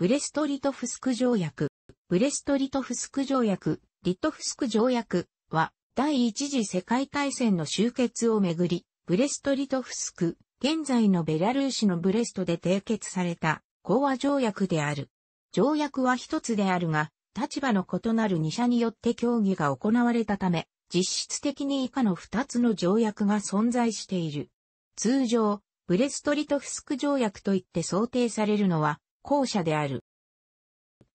ブレストリトフスク条約、ブレストリトフスク条約、リトフスク条約は、第一次世界大戦の終結をめぐり、ブレストリトフスク、現在のベラルーシのブレストで締結された、講和条約である。条約は一つであるが、立場の異なる二者によって協議が行われたため、実質的に以下の二つの条約が存在している。通常、ブレストリトフスク条約といって想定されるのは、後者である。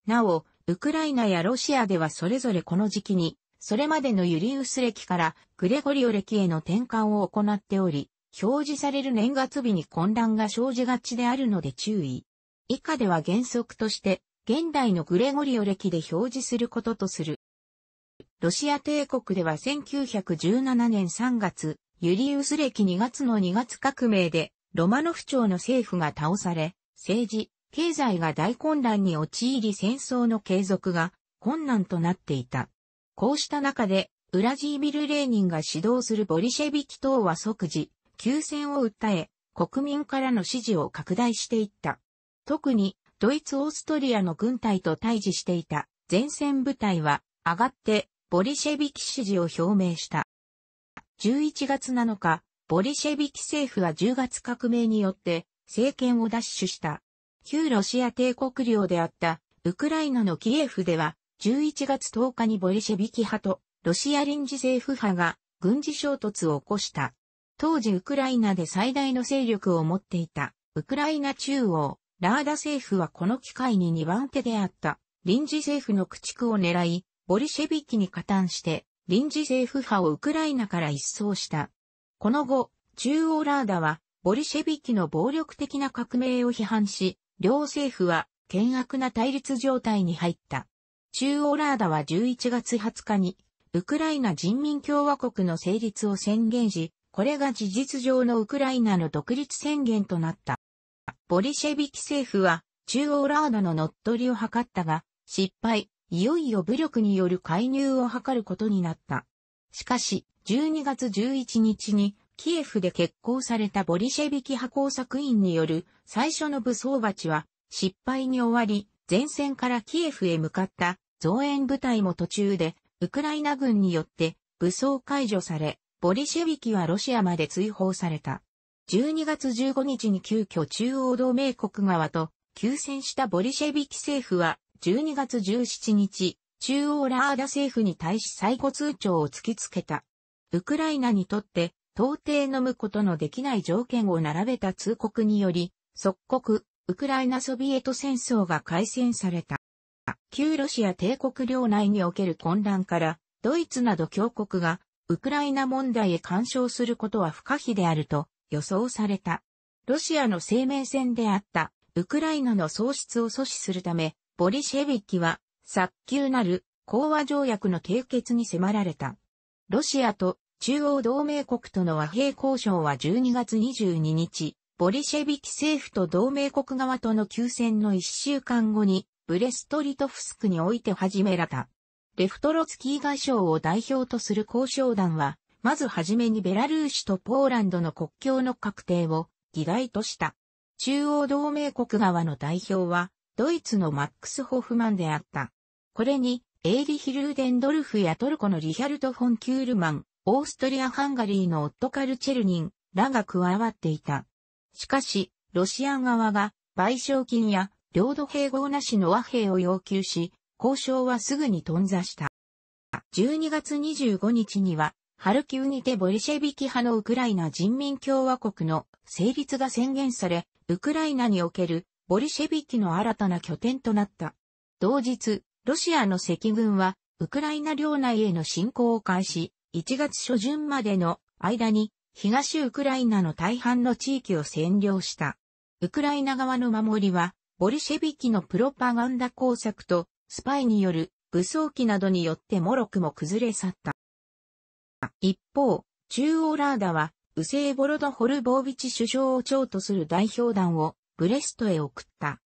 なお、ウクライナやロシアではそれぞれこの時期に、それまでのユリウス歴からグレゴリオ歴への転換を行っており、表示される年月日に混乱が生じがちであるので注意。以下では原則として、現代のグレゴリオ歴で表示することとする。ロシア帝国では1917年3月、ユリウス歴2月の2月革命で、ロマノフ朝の政府が倒され、政治、経済が大混乱に陥り戦争の継続が困難となっていた。こうした中で、ウラジービル・レーニンが指導するボリシェビキ党は即時、休戦を訴え、国民からの支持を拡大していった。特に、ドイツ・オーストリアの軍隊と対峙していた前線部隊は上がってボリシェビキ支持を表明した。11月7日、ボリシェビキ政府は10月革命によって政権を奪取した旧ロシア帝国領であったウクライナのキエフでは11月10日にボリシェビキ派とロシア臨時政府派が軍事衝突を起こした。当時ウクライナで最大の勢力を持っていたウクライナ中央ラーダ政府はこの機会に2番手であった臨時政府の駆逐を狙いボリシェビキに加担して臨時政府派をウクライナから一掃した。この後、中央ラーダはボリシェビキの暴力的な革命を批判し、両政府は険悪な対立状態に入った。中央ラーダは11月20日に、ウクライナ人民共和国の成立を宣言し、これが事実上のウクライナの独立宣言となった。ボリシェビキ政府は中央ラーダの乗っ取りを図ったが、失敗、いよいよ武力による介入を図ることになった。しかし、12月11日にキエフで決行されたボリシェビキ派工作員による最初の武装鉢は失敗に終わり、前線からキエフへ向かった増援部隊も途中でウクライナ軍によって武装解除され、ボリシェビキはロシアまで追放された。12月15日に急遽中央同盟国側と休戦したボリシェビキ政府は12月17日、中央ラーダ政府に対し最後通帳を突きつけた。ウクライナにとって到底飲むことのできない条件を並べた通告により、即刻、ウクライナソビエト戦争が開戦された。旧ロシア帝国領内における混乱から、ドイツなど強国が、ウクライナ問題へ干渉することは不可避であると予想された。ロシアの生命線であった、ウクライナの喪失を阻止するため、ボリシェビキは、早急なる、講和条約の締結に迫られた。ロシアと中央同盟国との和平交渉は12月22日、ボリシェビキ政府と同盟国側との休戦の1週間後に、ブレストリトフスクにおいて始められた。レフトロツキー外相を代表とする交渉団は、まずはじめにベラルーシとポーランドの国境の確定を議題とした。中央同盟国側の代表は、ドイツのマックス・ホフマンであった。これに、エーリヒ・ルーデンドルフやトルコのリヒャルト・フォン・キュールマン、オーストリア・ハンガリーのオットカル・チェルニンらが加わっていた。しかし、ロシア側が賠償金や領土併合なしの和平を要求し、交渉はすぐに頓挫した。12月25日には、ハルキウにてボリシェビキ派のウクライナ人民共和国の成立が宣言され、ウクライナにおけるボリシェビキの新たな拠点となった。同日、ロシアの赤軍は、ウクライナ領内への侵攻を開始、1月初旬までの間に東ウクライナの大半の地域を占領した。ウクライナ側の守りは、ボルシェビキのプロパガンダ工作と、スパイによる武装機などによってもろくも崩れ去った。一方、中央ラーダは、ウセイボロドホルボービチ首相を長とする代表団をブレストへ送った。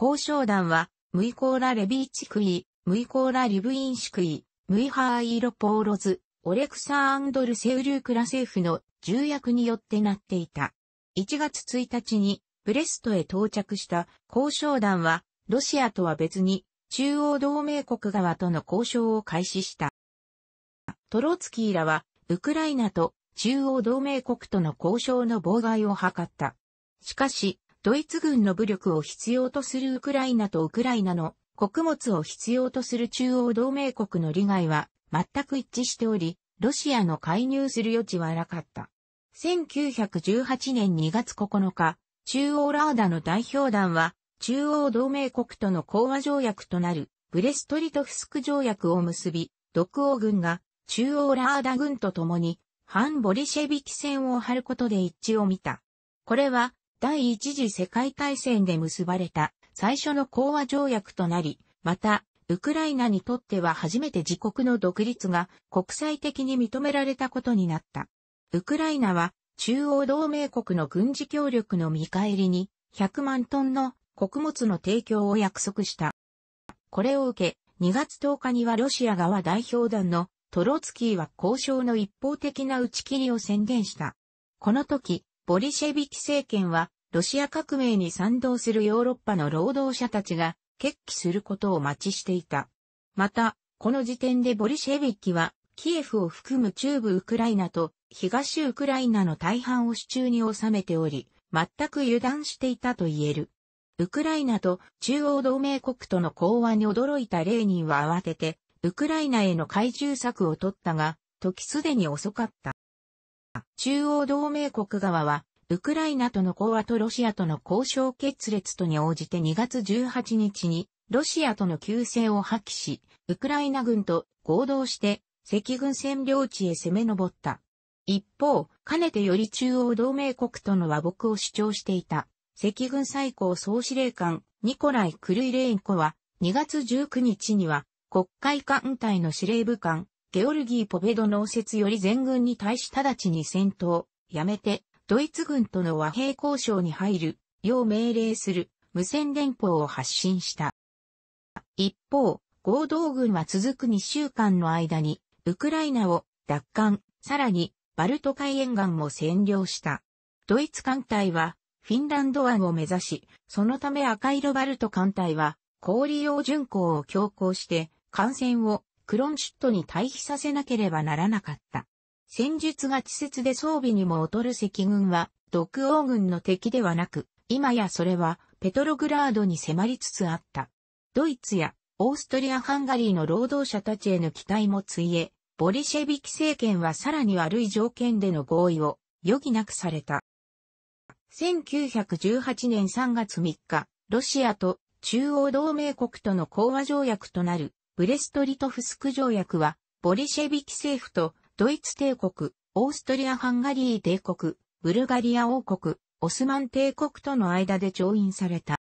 交渉団は、ムイコーラ・レビーチクイ、ムイコーラ・リブインシクイ、ムイハーイロポーロズ、オレクサーンドル・セウルークラ政府の重役によってなっていた。1月1日にブレストへ到着した交渉団は、ロシアとは別に中央同盟国側との交渉を開始した。トロツキーらは、ウクライナと中央同盟国との交渉の妨害を図った。しかし、ドイツ軍の武力を必要とするウクライナとウクライナの穀物を必要とする中央同盟国の利害は全く一致しており、ロシアの介入する余地はなかった。1918年2月9日、中央ラーダの代表団は、中央同盟国との講和条約となる、ブレストリトフスク条約を結び、独王軍が中央ラーダ軍と共に、反ボリシェビキ戦を張ることで一致を見た。これは、第一次世界大戦で結ばれた最初の講和条約となり、また、ウクライナにとっては初めて自国の独立が国際的に認められたことになった。ウクライナは中央同盟国の軍事協力の見返りに100万トンの穀物の提供を約束した。これを受け、2月10日にはロシア側代表団のトロツキーは交渉の一方的な打ち切りを宣言した。この時、ボリシェビキ政権はロシア革命に賛同するヨーロッパの労働者たちが決起することを待ちしていた。また、この時点でボリシェビッキは、キエフを含む中部ウクライナと東ウクライナの大半を手中に収めており、全く油断していたと言える。ウクライナと中央同盟国との講和に驚いたレーニンは慌てて、ウクライナへの懐中策を取ったが、時すでに遅かった。中央同盟国側は、ウクライナとの講和とロシアとの交渉決裂とに応じて2月18日に、ロシアとの旧制を破棄し、ウクライナ軍と合同して、赤軍占領地へ攻め上った。一方、かねてより中央同盟国との和睦を主張していた、赤軍最高総司令官、ニコライ・クルイレインコは、2月19日には、国会艦隊の司令部官、ゲオルギー・ポベド農説より全軍に対し直ちに戦闘、やめて、ドイツ軍との和平交渉に入る、よう命令する、無線電報を発信した。一方、合同軍は続く2週間の間に、ウクライナを奪還、さらに、バルト海沿岸も占領した。ドイツ艦隊は、フィンランド湾を目指し、そのため赤色バルト艦隊は、氷用巡航を強行して、艦船をクロンシュットに退避させなければならなかった。戦術が稚拙で装備にも劣る赤軍は、独王軍の敵ではなく、今やそれは、ペトログラードに迫りつつあった。ドイツや、オーストリア・ハンガリーの労働者たちへの期待もついえ、ボリシェビキ政権はさらに悪い条件での合意を余儀なくされた。1918年3月3日、ロシアと中央同盟国との講和条約となるブレストリトフスク条約は、ボリシェビキ政府とドイツ帝国、オーストリア・ハンガリー帝国、ブルガリア王国、オスマン帝国との間で調印された。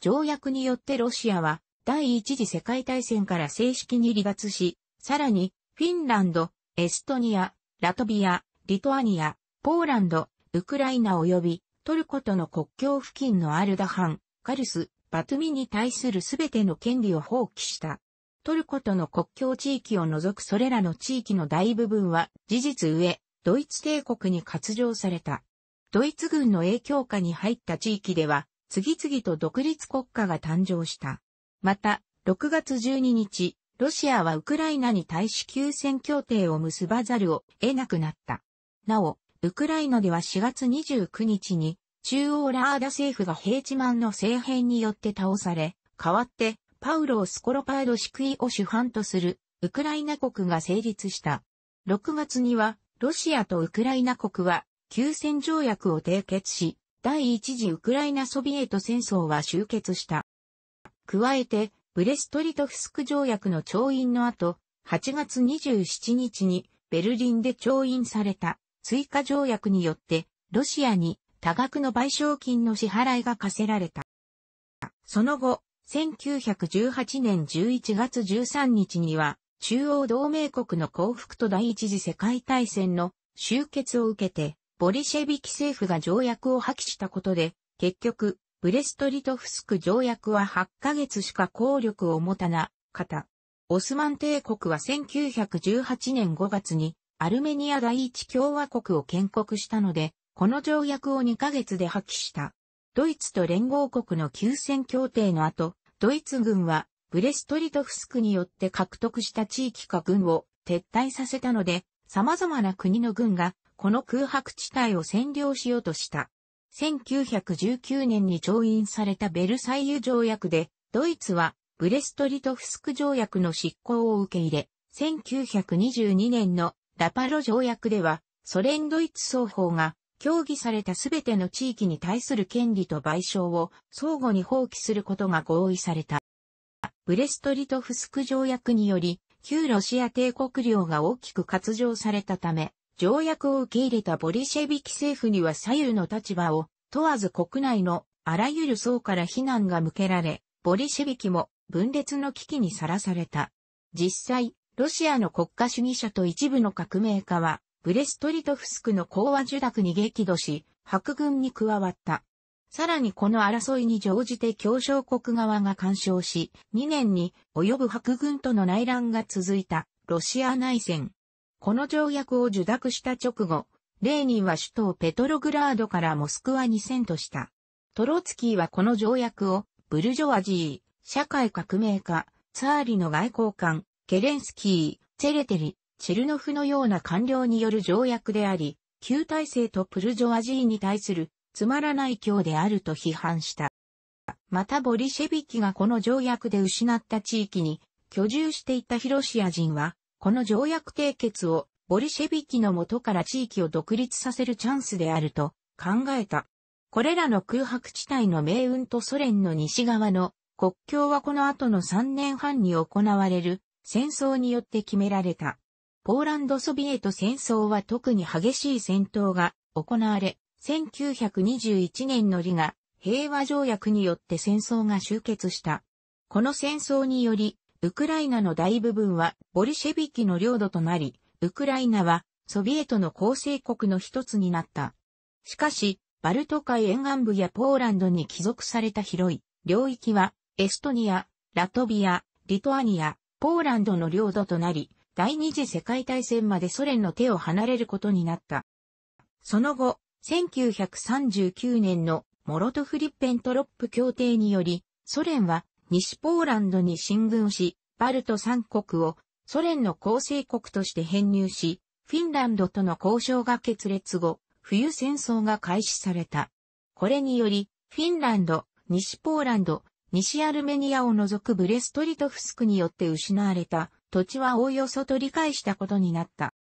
条約によってロシアは第一次世界大戦から正式に離脱し、さらにフィンランド、エストニア、ラトビア、リトアニア、ポーランド、ウクライナ及びトルコとの国境付近のアルダハン、カルス、バトミに対するすべての権利を放棄した。トルコとの国境地域を除くそれらの地域の大部分は事実上、ドイツ帝国に割譲された。ドイツ軍の影響下に入った地域では、次々と独立国家が誕生した。また、6月12日、ロシアはウクライナに対し休戦協定を結ばざるを得なくなった。なお、ウクライナでは4月29日に、中央ラーダ政府が平地マンの政変によって倒され、代わってパウロをスコロパードクイを主犯とするウクライナ国が成立した。6月にはロシアとウクライナ国は休戦条約を締結し、第一次ウクライナソビエト戦争は終結した。加えて、ブレストリトフスク条約の調印の後、8月27日にベルリンで調印された追加条約によって、ロシアに多額の賠償金の支払いが課せられた。その後、1918年11月13日には、中央同盟国の降伏と第一次世界大戦の終結を受けて、ボリシェビキ政府が条約を破棄したことで、結局、ブレストリトフスク条約は8ヶ月しか効力を持たなかった。オスマン帝国は1918年5月にアルメニア第一共和国を建国したので、この条約を2ヶ月で破棄した。ドイツと連合国の休戦協定の後、ドイツ軍はブレストリトフスクによって獲得した地域か軍を撤退させたので、様々な国の軍がこの空白地帯を占領しようとした。1919年に調印されたベルサイユ条約で、ドイツはブレストリトフスク条約の執行を受け入れ、1922年のラパロ条約では、ソ連ドイツ双方が協議されたすべての地域に対する権利と賠償を相互に放棄することが合意された。ブレストリトフスク条約により、旧ロシア帝国領が大きく割譲されたため、条約を受け入れたボリシェビキ政府には左右の立場を問わず国内のあらゆる層から非難が向けられ、ボリシェビキも分裂の危機にさらされた。実際、ロシアの国家主義者と一部の革命家は、ブレストリトフスクの講和受諾に激怒し、白軍に加わった。さらにこの争いに乗じて協商国側が干渉し、2年に及ぶ白軍との内乱が続いたロシア内戦。この条約を受諾した直後、レーニンは首都ペトログラードからモスクワに遷都した。トロツキーはこの条約をブルジョワジー、社会革命家、ツァーリの外交官、ケレンスキー、ツェレテリ、チェルノフのような官僚による条約であり、旧体制とプルジョアジーに対するつまらない教であると批判した。またボリシェビキがこの条約で失った地域に居住していたヒロシア人は、この条約締結をボリシェビキの元から地域を独立させるチャンスであると考えた。これらの空白地帯の命運とソ連の西側の国境はこの後の3年半に行われる戦争によって決められた。ポーランドソビエト戦争は特に激しい戦闘が行われ、1921年のリガ平和条約によって戦争が終結した。この戦争により、ウクライナの大部分はボリシェビキの領土となり、ウクライナはソビエトの構成国の一つになった。しかし、バルト海沿岸部やポーランドに帰属された広い領域はエストニア、ラトビア、リトアニア、ポーランドの領土となり、第二次世界大戦までソ連の手を離れることになった。その後、1939年のモロトフリッペントロップ協定により、ソ連は西ポーランドに進軍し、バルト三国をソ連の構成国として編入し、フィンランドとの交渉が決裂後、冬戦争が開始された。これにより、フィンランド、西ポーランド、西アルメニアを除くブレストリトフスクによって失われた土地はおおよそ取り返したことになった。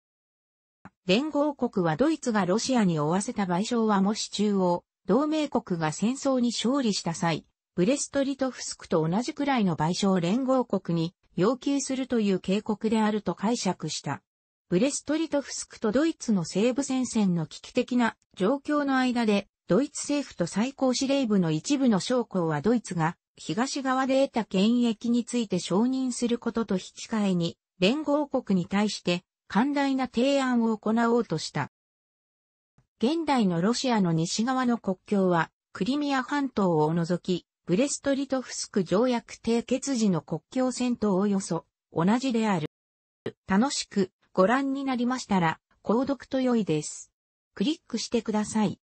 連合国はドイツがロシアに負わせた賠償はもし中央、同盟国が戦争に勝利した際、ブレストリトフスクと同じくらいの賠償を連合国に要求するという警告であると解釈した。ブレストリトフスクとドイツの西部戦線の危機的な状況の間で、ドイツ政府と最高司令部の一部の将校はドイツが東側で得た権益について承認することと引き換えに、連合国に対して寛大な提案を行おうとした。現代のロシアの西側の国境は、クリミア半島を除き、ブレストリトフスク条約締結時の国境線とおおよそ同じである。楽しくご覧になりましたら、購読と良いです。クリックしてください。